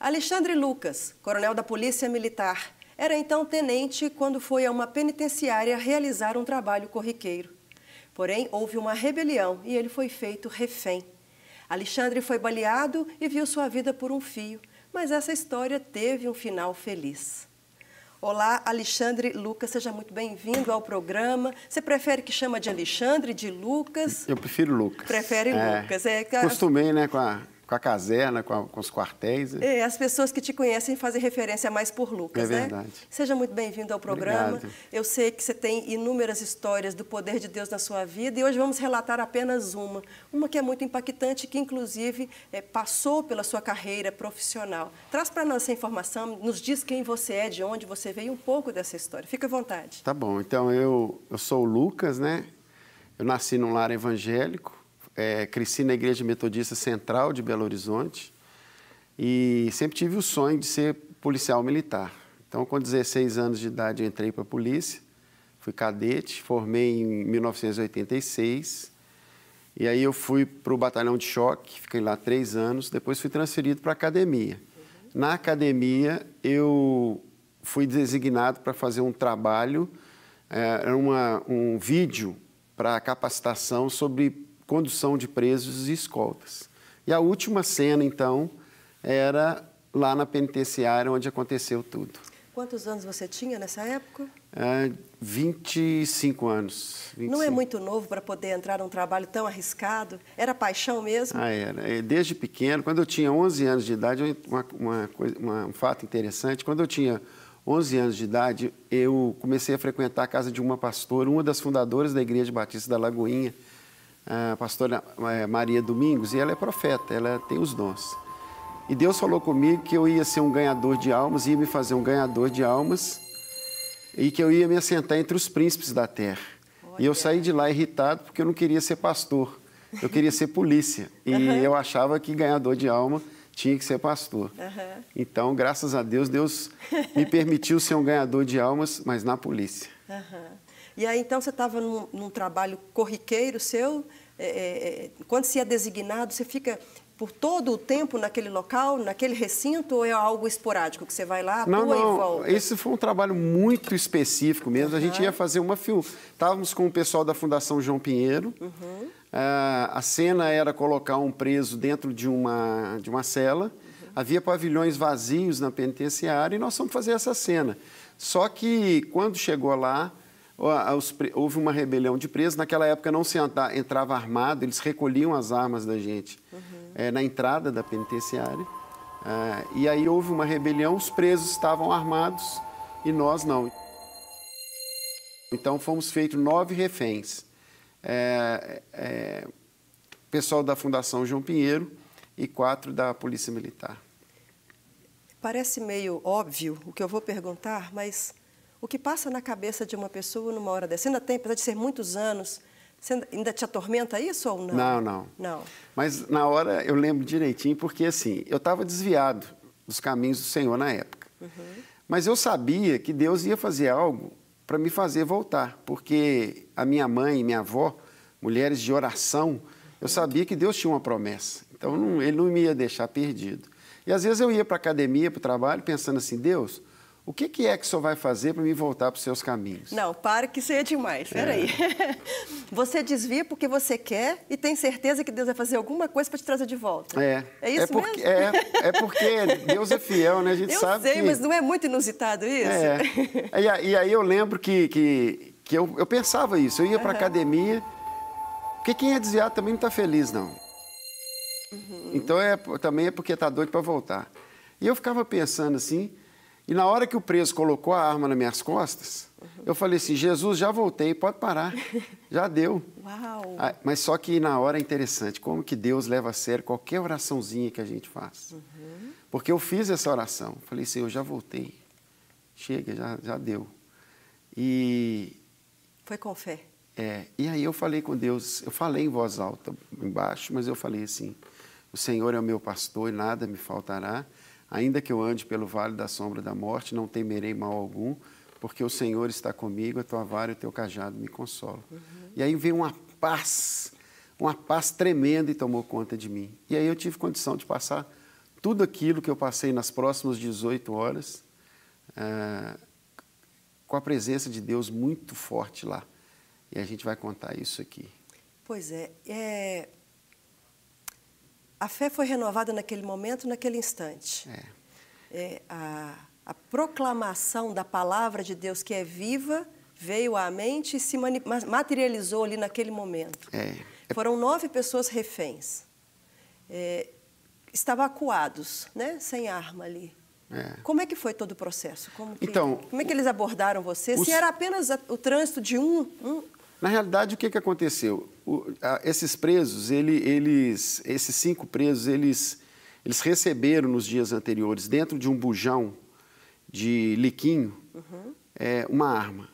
Alexandre Lucas, coronel da Polícia Militar, era então tenente quando foi a uma penitenciária realizar um trabalho corriqueiro. Porém, houve uma rebelião e ele foi feito refém. Alexandre foi baleado e viu sua vida por um fio, mas essa história teve um final feliz. Olá, Alexandre Lucas, seja muito bem-vindo ao programa. Você prefere que chama de Alexandre, de Lucas? Eu prefiro Lucas. Prefere é, Lucas. É, Costumei, né, com a com a caserna, com, a, com os quartéis. É, as pessoas que te conhecem fazem referência mais por Lucas, é né? verdade. Né? Seja muito bem-vindo ao programa. Obrigado. Eu sei que você tem inúmeras histórias do poder de Deus na sua vida e hoje vamos relatar apenas uma. Uma que é muito impactante, que inclusive é, passou pela sua carreira profissional. Traz para nós essa informação, nos diz quem você é, de onde você veio, um pouco dessa história. Fica à vontade. Tá bom, então eu, eu sou o Lucas, né? Eu nasci num lar evangélico, é, cresci na Igreja Metodista Central de Belo Horizonte e sempre tive o sonho de ser policial militar. Então, com 16 anos de idade, eu entrei para a polícia, fui cadete, formei em 1986. E aí eu fui para o batalhão de choque, fiquei lá três anos, depois fui transferido para a academia. Uhum. Na academia, eu fui designado para fazer um trabalho, é, um vídeo para capacitação sobre condução de presos e escoltas. E a última cena, então, era lá na penitenciária onde aconteceu tudo. Quantos anos você tinha nessa época? É, 25 anos. 25. Não é muito novo para poder entrar num trabalho tão arriscado? Era paixão mesmo? Ah, era. É, desde pequeno, quando eu tinha 11 anos de idade, uma, uma, uma, um fato interessante, quando eu tinha 11 anos de idade, eu comecei a frequentar a casa de uma pastora, uma das fundadoras da Igreja Batista da Lagoinha, a pastora é, Maria Domingos, e ela é profeta, ela tem os dons. E Deus falou comigo que eu ia ser um ganhador de almas, ia me fazer um ganhador de almas, e que eu ia me assentar entre os príncipes da terra. Olha. E eu saí de lá irritado porque eu não queria ser pastor, eu queria ser polícia. E uhum. eu achava que ganhador de alma tinha que ser pastor. Uhum. Então, graças a Deus, Deus me permitiu ser um ganhador de almas, mas na polícia. Uhum. E aí, então, você estava num, num, trabalho corriqueiro seu, é, é, é, quando se é designado, você fica por todo o tempo naquele local, naquele recinto, ou é algo esporádico que você vai lá, não, atua não, e volta? Esse foi um trabalho muito específico mesmo. Uhum. A gente ia fazer uma filme. Estávamos com o pessoal da Fundação João Pinheiro. Uhum. É, a cena era colocar um preso dentro de uma, de uma cela. Uhum. Havia pavilhões vazios na penitenciária e nós fomos fazer essa cena. Só que quando chegou lá, houve uma rebelião de presos. Naquela época não se entrava armado, eles recolhiam as armas da gente uhum. é, na entrada da penitenciária. Ah, e aí houve uma rebelião, os presos estavam armados e nós não. Então fomos feitos nove reféns. É, é, pessoal da Fundação João Pinheiro e quatro da Polícia Militar. Parece meio óbvio o que eu vou perguntar, mas o que passa na cabeça de uma pessoa numa hora dessa? Você ainda tem, apesar de ser muitos anos, você ainda te atormenta isso ou não? Não, não. Não. Mas na hora eu lembro direitinho, porque assim, eu estava desviado dos caminhos do Senhor na época. Uhum. Mas eu sabia que Deus ia fazer algo para me fazer voltar, porque a minha mãe e minha avó, mulheres de oração, eu sabia que Deus tinha uma promessa. Então não, ele não me ia deixar perdido. E às vezes eu ia para a academia, para o trabalho, pensando assim: Deus, o que, que é que o senhor vai fazer para me voltar para os seus caminhos? Não, para que isso é demais. Peraí. É. Você desvia porque você quer e tem certeza que Deus vai fazer alguma coisa para te trazer de volta. É. É, é isso é porque, mesmo? É, é porque Deus é fiel, né? A gente eu sabe. Eu sei, que... mas não é muito inusitado isso? É. E, aí eu lembro que, que, que eu, eu pensava isso. Eu ia para uhum. academia, porque quem é desviado também não está feliz, não. Uhum. Então é, também é porque está doido para voltar. E eu ficava pensando assim. E na hora que o preso colocou a arma nas minhas costas, uhum. eu falei assim: Jesus, já voltei, pode parar, já deu. Uau! Ah, mas só que na hora é interessante como que Deus leva a sério qualquer oraçãozinha que a gente faz. Uhum. Porque eu fiz essa oração, falei assim: eu já voltei, chega, já, já deu. E. Foi com fé. É, e aí eu falei com Deus, eu falei em voz alta, embaixo, mas eu falei assim: o Senhor é o meu pastor e nada me faltará. Ainda que eu ande pelo vale da sombra da morte, não temerei mal algum, porque o Senhor está comigo, a tua vara e o teu cajado me consolam. Uhum. E aí veio uma paz, uma paz tremenda e tomou conta de mim. E aí eu tive condição de passar tudo aquilo que eu passei nas próximas 18 horas eh, com a presença de Deus muito forte lá. E a gente vai contar isso aqui. Pois é, é a fé foi renovada naquele momento, naquele instante. É. É, a, a, proclamação da palavra de Deus que é viva veio à mente e se materializou ali naquele momento. É. Foram nove pessoas reféns. É, estavam acuados, né? sem arma ali. É. Como é que foi todo o processo? Como, que, então, como é que eles abordaram você? Os... Se era apenas o trânsito de um, um na realidade, o que, que aconteceu? O, a, esses presos, ele, eles, esses cinco presos, eles, eles receberam nos dias anteriores, dentro de um bujão de liquinho, uhum. é, uma arma.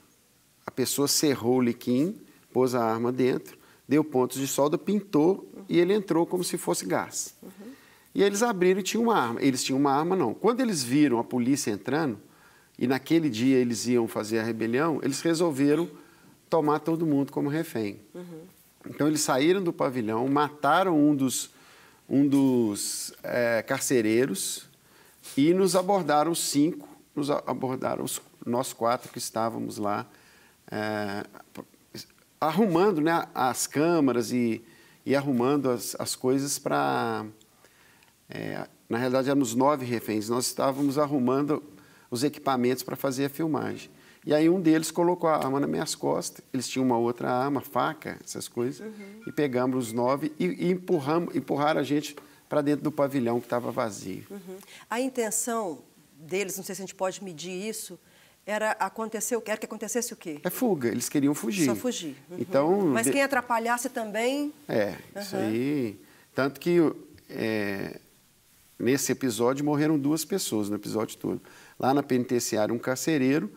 A pessoa cerrou o liquinho, pôs a arma dentro, deu pontos de solda, pintou uhum. e ele entrou como se fosse gás. Uhum. E eles abriram e tinham uma arma. Eles tinham uma arma, não. Quando eles viram a polícia entrando, e naquele dia eles iam fazer a rebelião, eles resolveram tomar todo mundo como refém. Uhum. Então eles saíram do pavilhão, mataram um dos, um dos é, carcereiros e nos abordaram cinco, nos abordaram os, nós quatro que estávamos lá é, arrumando né, as câmaras e, e arrumando as, as coisas para. É, na realidade, éramos nove reféns, nós estávamos arrumando os equipamentos para fazer a filmagem. E aí um deles colocou a arma nas minhas costas, eles tinham uma outra arma, faca, essas coisas, uhum. e pegamos os nove e, e empurramos, empurraram a gente para dentro do pavilhão que estava vazio. Uhum. A intenção deles, não sei se a gente pode medir isso, era acontecer, era que acontecesse o quê? É fuga, eles queriam fugir. Só fugir. Uhum. Então, Mas quem atrapalhasse também... É, isso uhum. aí... Tanto que é, nesse episódio morreram duas pessoas no episódio todo. Lá na penitenciária, um carcereiro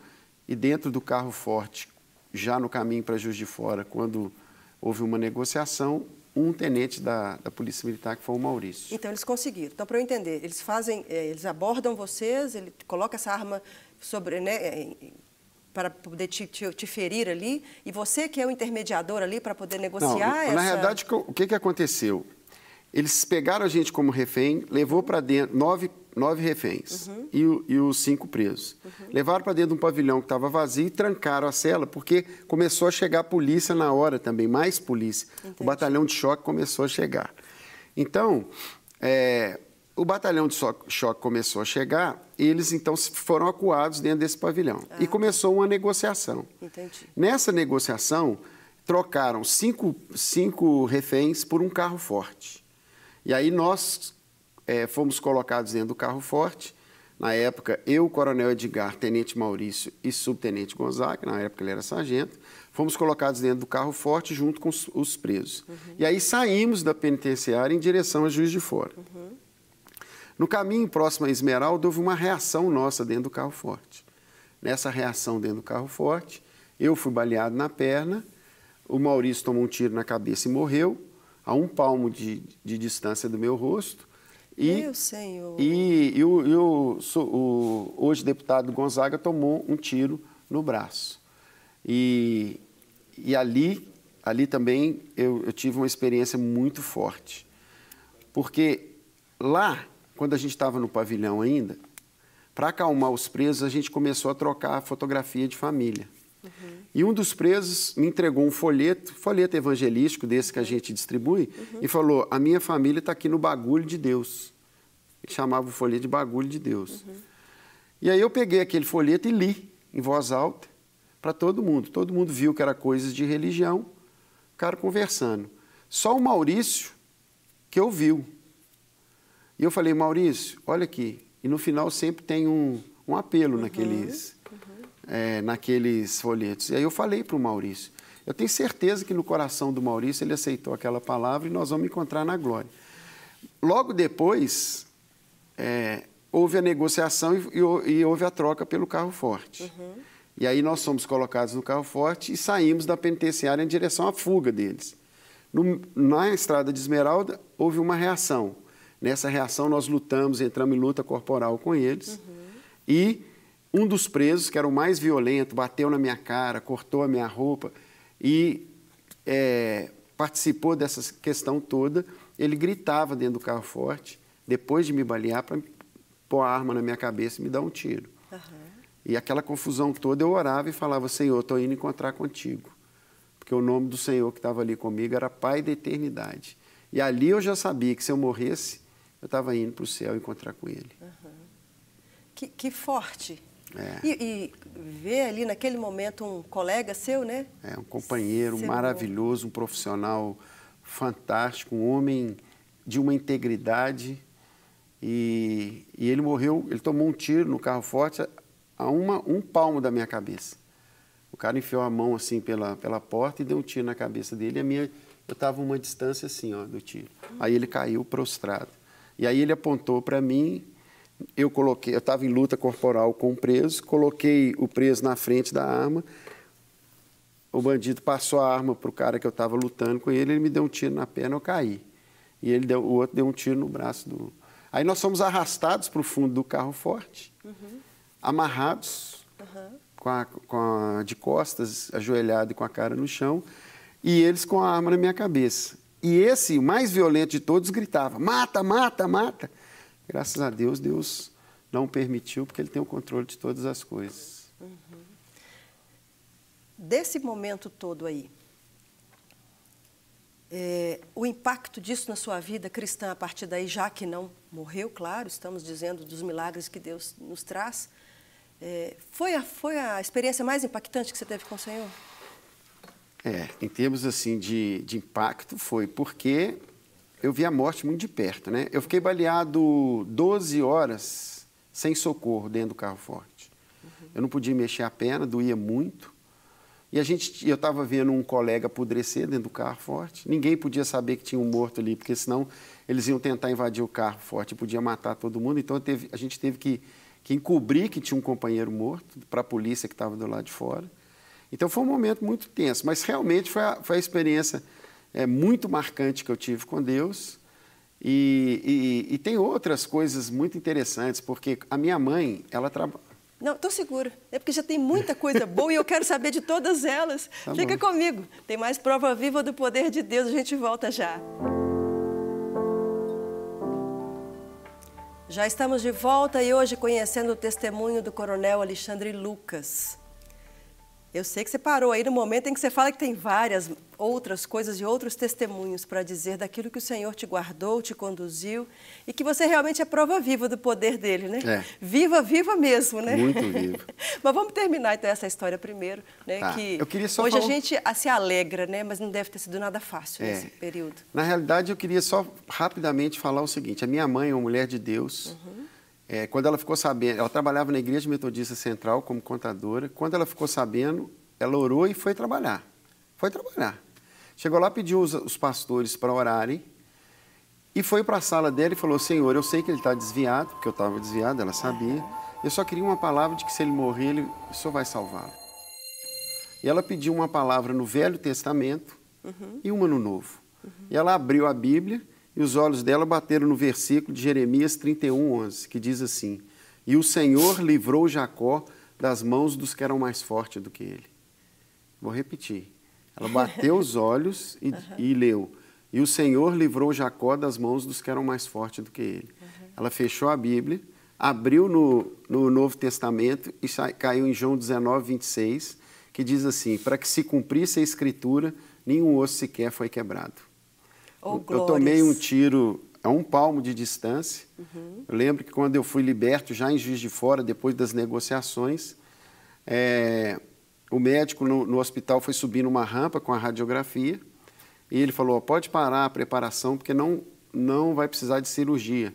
e dentro do carro forte, já no caminho para Juiz de Fora, quando houve uma negociação, um tenente da, da Polícia Militar, que foi o Maurício. Então, eles conseguiram. Então, para eu entender, eles fazem, eh, eles abordam vocês, ele coloca essa arma sobre, né, para poder te, te, te, ferir ali, e você que é o intermediador ali para poder negociar Não, na, essa... Na realidade, o que, que aconteceu? Eles pegaram a gente como refém, levou para dentro, nove nove reféns uhum. e, e, os cinco presos. Uhum. Levaram para dentro de um pavilhão que estava vazio e trancaram a cela, porque começou a chegar polícia na hora também, mais polícia. Entendi. O batalhão de choque começou a chegar. Então, é, o batalhão de choque começou a chegar, eles então foram acuados dentro desse pavilhão. Ah. E começou uma negociação. Entendi. Nessa negociação, trocaram cinco, cinco reféns por um carro forte. E aí nós é, fomos colocados dentro do carro forte. Na época, eu, Coronel Edgar, Tenente Maurício e Subtenente Gonzaga, na época ele era sargento, fomos colocados dentro do carro forte junto com os, os presos. Uhum. E aí saímos da penitenciária em direção a Juiz de Fora. Uhum. No caminho próximo a Esmeralda, houve uma reação nossa dentro do carro forte. Nessa reação dentro do carro forte, eu fui baleado na perna, o Maurício tomou um tiro na cabeça e morreu, a um palmo de, de distância do meu rosto. E, Meu Senhor. E, e, o, e o, o, hoje deputado Gonzaga tomou um tiro no braço. E, e ali, ali também eu, eu tive uma experiência muito forte. Porque lá, quando a gente estava no pavilhão ainda, para acalmar os presos, a gente começou a trocar fotografia de família. Uhum. E um dos presos me entregou um folheto, folheto evangelístico desse que a gente distribui, uhum. e falou: A minha família está aqui no bagulho de Deus. Ele chamava o folheto de bagulho de Deus. Uhum. E aí eu peguei aquele folheto e li em voz alta para todo mundo. Todo mundo viu que era coisas de religião, cara conversando. Só o Maurício que ouviu. E eu falei: Maurício, olha aqui. E no final sempre tem um, um apelo naqueles é, naqueles folhetos. E aí eu falei para o Maurício. Eu tenho certeza que no coração do Maurício ele aceitou aquela palavra e nós vamos encontrar na glória. Logo depois, é, houve a negociação e, e, e, houve a troca pelo carro forte. Uhum. E aí nós somos colocados no carro forte e saímos da penitenciária em direção à fuga deles. No, na estrada de Esmeralda, houve uma reação. Nessa reação, nós lutamos, entramos em luta corporal com eles. Uhum. E um dos presos, que era o mais violento, bateu na minha cara, cortou a minha roupa e é, participou dessa questão toda. Ele gritava dentro do carro forte, depois de me balear, para pôr a arma na minha cabeça e me dar um tiro. Uhum. E aquela confusão toda, eu orava e falava: Senhor, estou indo encontrar contigo. Porque o nome do Senhor que estava ali comigo era Pai da Eternidade. E ali eu já sabia que se eu morresse, eu estava indo para o céu encontrar com Ele. Uhum. Que, que, forte é. E, e, ver ali naquele momento um colega seu, né? É, um companheiro maravilhoso, um profissional fantástico, um homem de uma integridade. E, e ele morreu, ele tomou um tiro no carro forte a uma, um palmo da minha cabeça. O cara enfiou a mão assim pela, pela porta e deu um tiro na cabeça dele. a minha, eu estava uma distância assim, ó, do tiro. Hum. Aí ele caiu prostrado. E aí ele apontou para mim eu coloquei, eu estava em luta corporal com o preso, coloquei o preso na frente da arma. O bandido passou a arma para o cara que eu estava lutando com ele, ele me deu um tiro na perna, eu caí. E ele deu, o outro deu um tiro no braço do. Aí nós fomos arrastados para o fundo do carro forte, uhum. amarrados, uhum. Com, a, com a, de costas, ajoelhado e com a cara no chão, e eles com a arma na minha cabeça. E esse, o mais violento de todos, gritava: mata, mata, mata. Graças a Deus, Deus não permitiu, porque Ele tem o controle de todas as coisas. Uhum. Desse momento todo aí, é, o impacto disso na sua vida cristã a partir daí, já que não morreu, claro, estamos dizendo dos milagres que Deus nos traz, é, foi, a, foi a experiência mais impactante que você teve com o Senhor? É, em termos assim de, de impacto foi porque eu vi a morte muito de perto, né? Eu fiquei baleado 12 horas sem socorro dentro do carro forte. Uhum. Eu não podia mexer a perna, doía muito. E a gente, eu estava vendo um colega apodrecer dentro do carro forte. Ninguém podia saber que tinha um morto ali, porque senão eles iam tentar invadir o carro forte e podia matar todo mundo. Então teve, a gente teve que, que encobrir que tinha um companheiro morto para a polícia que estava do lado de fora. Então foi um momento muito tenso, mas realmente foi a, foi a experiência é, muito marcante que eu tive com Deus. E, e, e, tem outras coisas muito interessantes, porque a minha mãe, ela trabalha. Não, estou segura. É porque já tem muita coisa boa e eu quero saber de todas elas. Tá Fica bom. comigo. Tem mais prova viva do poder de Deus. A gente volta já. Já estamos de volta e hoje conhecendo o testemunho do Coronel Alexandre Lucas. Eu sei que você parou aí no momento em que você fala que tem várias outras coisas e outros testemunhos para dizer daquilo que o Senhor te guardou, te conduziu e que você realmente é prova viva do poder dele, né? É. Viva, viva mesmo, né? Muito viva. Mas vamos terminar então essa história primeiro, né? Tá. Que hoje falar... a gente ah, se alegra, né? Mas não deve ter sido nada fácil é. nesse período. Na realidade, eu queria só rapidamente falar o seguinte: a minha mãe é uma mulher de Deus. Uhum é, quando ela ficou sabendo, ela trabalhava na Igreja Metodista Central como contadora. Quando ela ficou sabendo, ela orou e foi trabalhar. Foi trabalhar. Chegou lá, pediu os, os pastores para orarem e foi para a sala dela e falou: Senhor, eu sei que ele está desviado, porque eu estava desviado, ela sabia. Eu só queria uma palavra de que se ele morrer, ele, o Senhor vai salvá-lo. E ela pediu uma palavra no Velho Testamento uhum. e uma no Novo. Uhum. E ela abriu a Bíblia e os olhos dela bateram no versículo de Jeremias 31, 11, que diz assim: E o Senhor livrou Jacó das mãos dos que eram mais fortes do que ele. Vou repetir. Ela bateu os olhos e, uhum. e leu: E o Senhor livrou Jacó das mãos dos que eram mais fortes do que ele. Uhum. Ela fechou a Bíblia, abriu no, no Novo Testamento e caiu em João 19, 26, que diz assim: Para que se cumprisse a Escritura, nenhum osso sequer foi quebrado. Oh, eu tomei um tiro a um palmo de distância. Uhum. Eu lembro que quando eu fui liberto, já em Juiz de Fora, depois das negociações, é, o médico no, no, hospital foi subir numa rampa com a radiografia e ele falou: oh, pode parar a preparação, porque não, não vai precisar de cirurgia,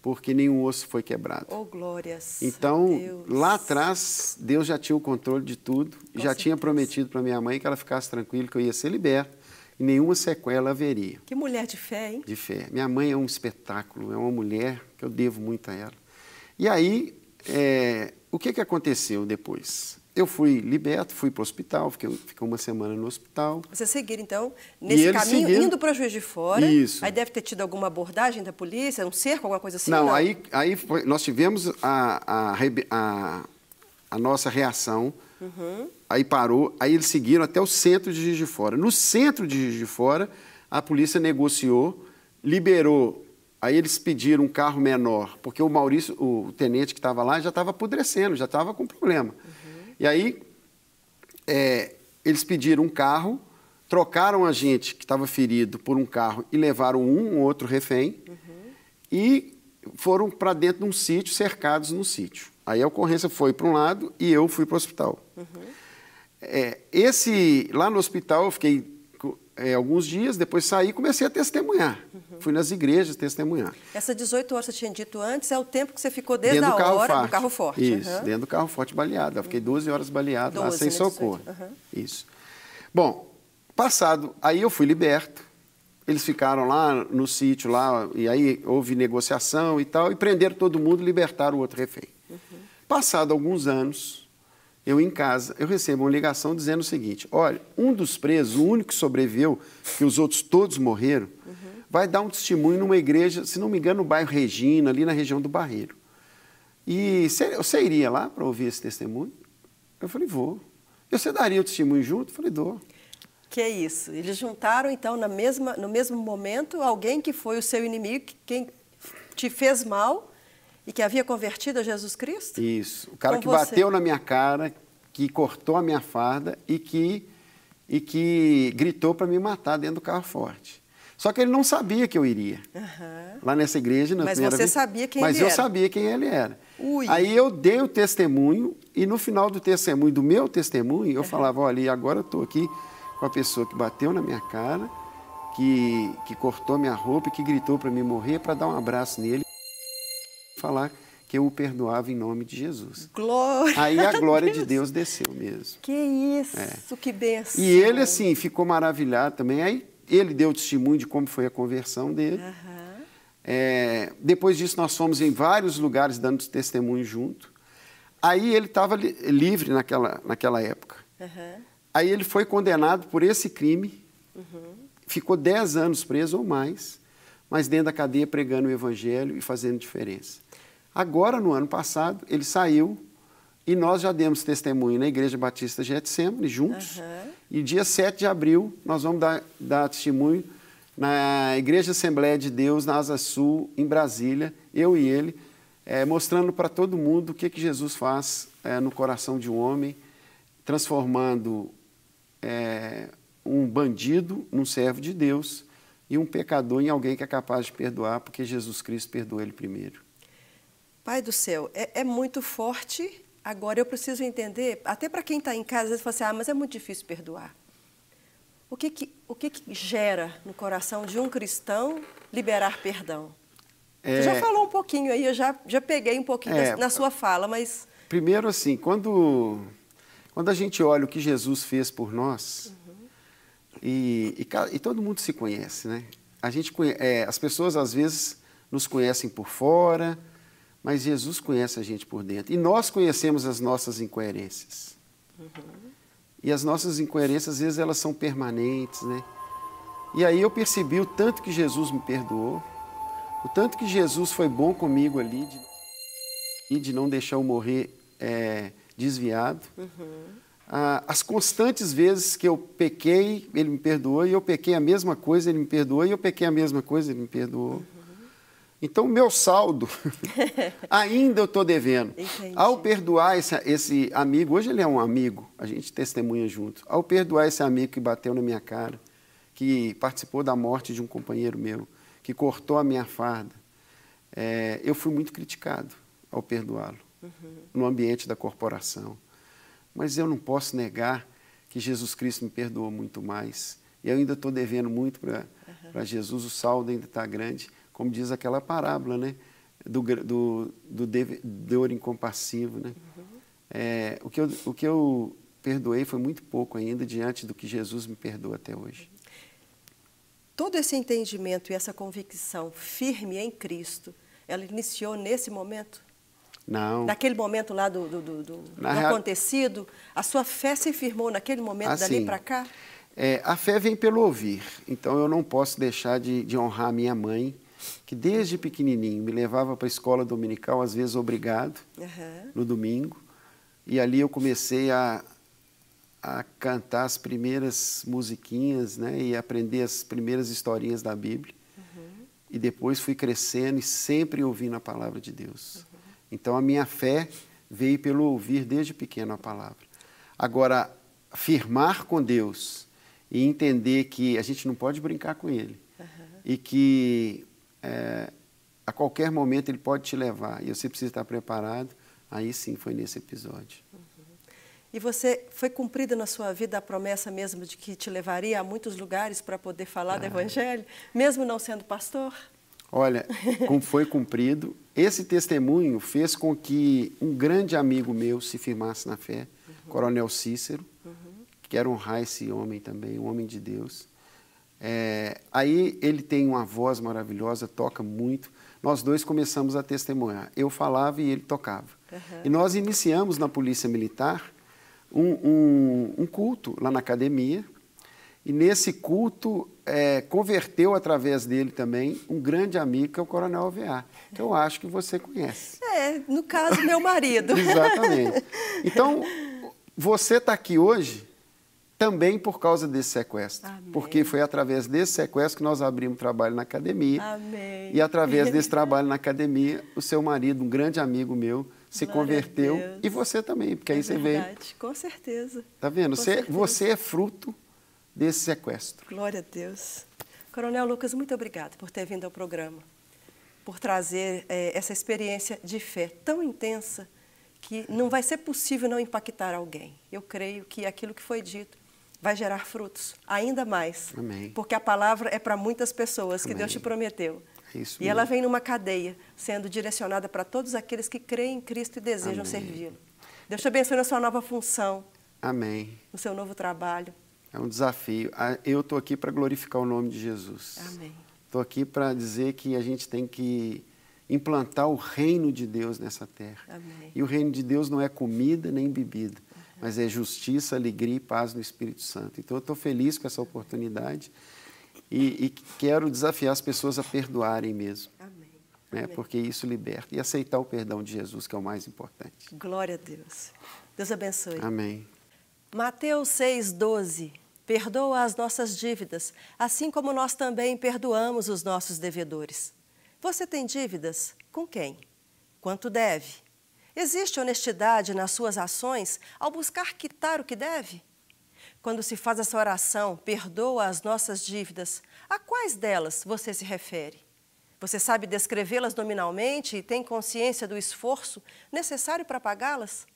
porque nenhum osso foi quebrado. Oh, glórias! Então, lá atrás, Deus já tinha o controle de tudo, já certeza. tinha prometido para minha mãe que ela ficasse tranquila, que eu ia ser liberto e nenhuma sequela haveria. Que mulher de fé, hein? De fé. Minha mãe é um espetáculo, é uma mulher que eu devo muito a ela. E aí, é, o que, que aconteceu depois? Eu fui liberto, fui para o hospital, fiquei, fiquei, uma semana no hospital. Você seguir, então, nesse caminho, seguiram... indo para o Juiz de Fora. Isso. Aí deve ter tido alguma abordagem da polícia, um cerco, alguma coisa assim? Não, não. aí, aí foi, nós tivemos a, a, a, a nossa reação Uhum. Aí parou, aí eles seguiram até o centro de Juiz de Fora. No centro de Juiz de Fora, a polícia negociou, liberou. Aí eles pediram um carro menor, porque o Maurício, o tenente que estava lá, já estava apodrecendo, já estava com problema. Uhum. E aí é, eles pediram um carro, trocaram a gente que estava ferido por um carro e levaram um, um outro refém. Uhum. E foram para dentro de um sítio, cercados no sítio. Aí a ocorrência foi para um lado e eu fui para o hospital. Uhum. É, esse, lá no hospital eu fiquei é, alguns dias, depois saí e comecei a testemunhar. Uhum. Fui nas igrejas testemunhar. Essa 18 horas que você tinha dito antes é o tempo que você ficou desde dentro a carro hora forte. do carro forte. Isso, uhum. dentro do carro forte baleado. Eu fiquei 12 uhum. horas baleado 12, lá sem né, socorro. Isso. Bom, passado, aí eu fui liberto eles ficaram lá no sítio, lá, e aí houve negociação e tal, e prenderam todo mundo e libertaram o outro refém. Uhum. Passado alguns anos, eu em casa, eu recebo uma ligação dizendo o seguinte: olha, um dos presos, o único que sobreviveu, que os outros todos morreram, uhum. vai dar um testemunho numa igreja, se não me engano, no bairro Regina, ali na região do Barreiro. E você iria lá para ouvir esse testemunho? Eu falei, vou. E você daria o testemunho junto? Eu falei, dou. Que é isso. Eles juntaram, então, na mesma, no mesmo momento, alguém que foi o seu inimigo, quem te fez mal, e que havia convertido a Jesus Cristo? Isso. O cara que você. bateu na minha cara, que cortou a minha farda e que, e que gritou para me matar dentro do carro forte. Só que ele não sabia que eu iria. Uhum. Lá nessa igreja, na Mas primeira você vez, sabia quem Mas ele eu sabia quem ele era. Ui. Aí eu dei o testemunho e no final do testemunho, do meu testemunho, eu uhum. falava, olha, agora eu estou aqui com a pessoa que bateu na minha cara, que, que cortou minha roupa e que gritou para me morrer, para dar um abraço nele falar que eu o perdoava em nome de Jesus. Glória! Aí a glória Deus. de Deus desceu mesmo. Que isso, é. que benção! E ele, assim, ficou maravilhado também. Aí ele deu testemunho de como foi a conversão dele. Uhum. É, depois disso, nós fomos em vários lugares dando testemunho junto. Aí ele estava li livre naquela, naquela época. Uhum. Aí ele foi condenado por esse crime, uhum. ficou 10 anos preso ou mais mas dentro da cadeia pregando o evangelho e fazendo diferença. Agora, no ano passado, ele saiu e nós já demos testemunho na Igreja Batista Getsemane, juntos. Uhum. E dia 7 de abril, nós vamos dar, dar testemunho na Igreja Assembleia de Deus, na Asa Sul, em Brasília, eu e ele, é, mostrando para todo mundo o que, que Jesus faz é, no coração de um homem, transformando é, um bandido num servo de Deus, e um pecador em alguém que é capaz de perdoar, porque Jesus Cristo perdoou ele primeiro. Pai do céu, é, é muito forte. Agora eu preciso entender, até para quem está em casa, às vezes fala assim, ah, mas é muito difícil perdoar. O que que, o que, que gera no coração de um cristão liberar perdão? É, Você já é. falou um pouquinho aí, eu já, já peguei um pouquinho é, da, na sua fala, mas... Primeiro assim, quando, quando a gente olha o que Jesus fez por nós... E, e, e todo mundo se conhece, né? A gente conhe, é, as pessoas às vezes nos conhecem por fora, mas Jesus conhece a gente por dentro. E nós conhecemos as nossas incoerências. Uhum. E as nossas incoerências, às vezes, elas são permanentes, né? E aí eu percebi o tanto que Jesus me perdoou, o tanto que Jesus foi bom comigo ali, de, de não deixar eu morrer é, desviado. Uhum. Ah, as constantes vezes que eu pequei, ele me perdoou, e eu pequei a mesma coisa, ele me perdoou, e eu pequei a mesma coisa, ele me perdoou. Uhum. Então, o meu saldo, ainda eu estou devendo. Entendi. Ao perdoar esse, esse, amigo, hoje ele é um amigo, a gente testemunha junto. Ao perdoar esse amigo que bateu na minha cara, que participou da morte de um companheiro meu, que cortou a minha farda, é, eu fui muito criticado ao perdoá-lo, uhum. no ambiente da corporação mas eu não posso negar que Jesus Cristo me perdoou muito mais. E eu ainda estou devendo muito para uhum. Jesus, o saldo ainda está grande, como diz aquela parábola, né? Do, do, do devedor incompassivo, né? Uhum. É, o, que eu, o que eu perdoei foi muito pouco ainda diante do que Jesus me perdoa até hoje. Uhum. Todo esse entendimento e essa convicção firme em Cristo, ela iniciou nesse momento? Não. momento lá do, do, do, do real... acontecido, a sua fé se firmou naquele momento assim, dali para cá? É, a fé vem pelo ouvir. Então eu não posso deixar de, de honrar a minha mãe, que desde pequenininho me levava para a escola dominical, às vezes obrigado, uhum. no domingo. E ali eu comecei a, a cantar as primeiras musiquinhas né, e aprender as primeiras historinhas da Bíblia. Uhum. E depois fui crescendo e sempre ouvindo a palavra de Deus. Uhum. Então a minha fé veio pelo ouvir desde pequeno a palavra. Agora, firmar com Deus e entender que a gente não pode brincar com Ele uhum. e que é, a qualquer momento Ele pode te levar e você precisa estar preparado, aí sim foi nesse episódio. Uhum. E você foi cumprida na sua vida a promessa mesmo de que te levaria a muitos lugares para poder falar ah. do Evangelho, mesmo não sendo pastor? Olha, como foi cumprido, esse testemunho fez com que um grande amigo meu se firmasse na fé, uhum. Coronel Cícero, uhum. quero honrar esse homem também, um homem de Deus. É, aí ele tem uma voz maravilhosa, toca muito. Nós dois começamos a testemunhar. Eu falava e ele tocava. Uhum. E nós iniciamos na Polícia Militar um, um, um culto lá na academia, e nesse culto, é, converteu através dele também um grande amigo, que é o Coronel Alvear, que eu acho que você conhece. É, no caso, meu marido. Exatamente. Então, você está aqui hoje também por causa desse sequestro. Amém. Porque foi através desse sequestro que nós abrimos trabalho na academia. Amém. E através desse trabalho na academia, o seu marido, um grande amigo meu, se Glória converteu e você também, porque é aí você verdade. Com certeza. Tá vendo? você, certeza. você é fruto desse sequestro. Glória a Deus. Coronel Lucas, muito obrigado por ter vindo ao programa, por trazer é, essa experiência de fé tão intensa que não vai ser possível não impactar alguém. Eu creio que aquilo que foi dito vai gerar frutos, ainda mais. Amém. Porque a palavra é para muitas pessoas que Amém. Deus te prometeu. É isso e mesmo. ela vem numa cadeia, sendo direcionada para todos aqueles que creem em Cristo e desejam servi-lo. Deus te abençoe na sua nova função. Amém. No seu novo trabalho. É um desafio. Ah, eu estou aqui para glorificar o nome de Jesus. Estou aqui para dizer que a gente tem que implantar o reino de Deus nessa terra. Amém. E o reino de Deus não é comida nem bebida, uhum. mas é justiça, alegria e paz no Espírito Santo. Então eu estou feliz com essa oportunidade e, e, quero desafiar as pessoas a perdoarem mesmo. Amém. Né? Porque isso liberta. E aceitar o perdão de Jesus, que é o mais importante. Glória a Deus. Deus abençoe. Amém. Mateus 6, 12. Perdoa as nossas dívidas, assim como nós também perdoamos os nossos devedores. Você tem dívidas? Com quem? Quanto deve? Existe honestidade nas suas ações ao buscar quitar o que deve? Quando se faz essa oração, perdoa as nossas dívidas, a quais delas você se refere? Você sabe descrevê-las nominalmente e tem consciência do esforço necessário para pagá-las?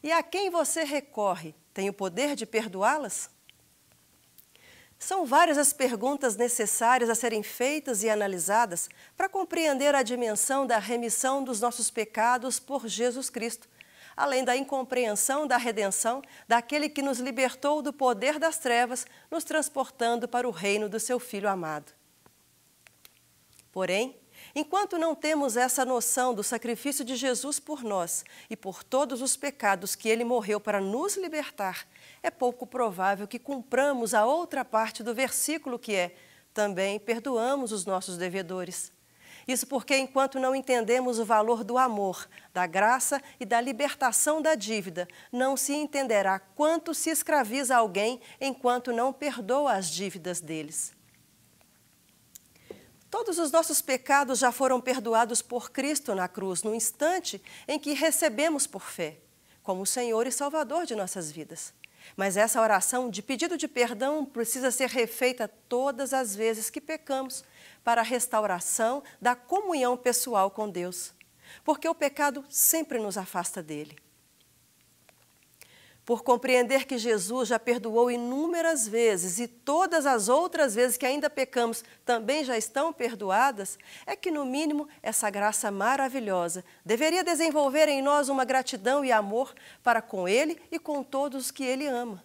E a quem você recorre tem o poder de perdoá-las? São várias as perguntas necessárias a serem feitas e analisadas para compreender a dimensão da remissão dos nossos pecados por Jesus Cristo, além da incompreensão da redenção daquele que nos libertou do poder das trevas, nos transportando para o reino do seu Filho amado. Porém, enquanto não temos essa noção do sacrifício de Jesus por nós e por todos os pecados que ele morreu para nos libertar, é pouco provável que cumpramos a outra parte do versículo que é: também perdoamos os nossos devedores. Isso porque, enquanto não entendemos o valor do amor, da graça e da libertação da dívida, não se entenderá quanto se escraviza alguém enquanto não perdoa as dívidas deles. Todos os nossos pecados já foram perdoados por Cristo na cruz, no instante em que recebemos por fé, como o Senhor e Salvador de nossas vidas. Mas essa oração de pedido de perdão precisa ser refeita todas as vezes que pecamos, para a restauração da comunhão pessoal com Deus. Porque o pecado sempre nos afasta dele. Por compreender que Jesus já perdoou inúmeras vezes e todas as outras vezes que ainda pecamos também já estão perdoadas, é que, no mínimo, essa graça maravilhosa deveria desenvolver em nós uma gratidão e amor para com Ele e com todos que Ele ama.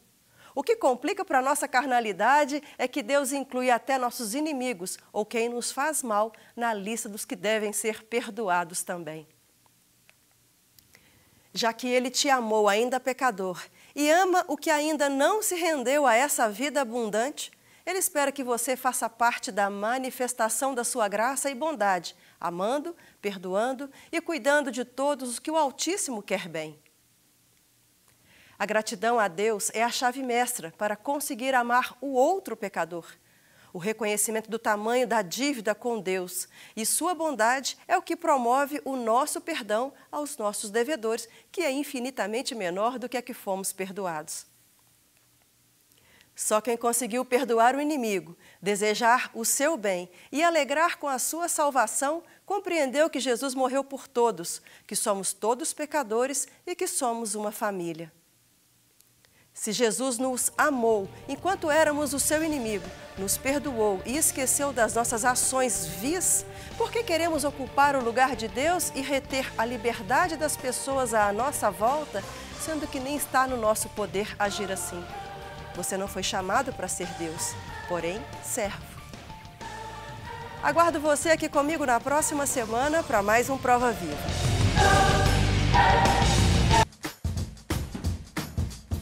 O que complica para a nossa carnalidade é que Deus inclui até nossos inimigos ou quem nos faz mal na lista dos que devem ser perdoados também já que ele te amou ainda pecador e ama o que ainda não se rendeu a essa vida abundante, ele espera que você faça parte da manifestação da sua graça e bondade, amando, perdoando e cuidando de todos os que o Altíssimo quer bem. A gratidão a Deus é a chave mestra para conseguir amar o outro pecador o reconhecimento do tamanho da dívida com Deus e sua bondade é o que promove o nosso perdão aos nossos devedores, que é infinitamente menor do que a que fomos perdoados. Só quem conseguiu perdoar o inimigo, desejar o seu bem e alegrar com a sua salvação, compreendeu que Jesus morreu por todos, que somos todos pecadores e que somos uma família. Se Jesus nos amou enquanto éramos o seu inimigo, nos perdoou e esqueceu das nossas ações vis, por que queremos ocupar o lugar de Deus e reter a liberdade das pessoas à nossa volta, sendo que nem está no nosso poder agir assim? Você não foi chamado para ser Deus, porém servo. Aguardo você aqui comigo na próxima semana para mais um Prova Viva.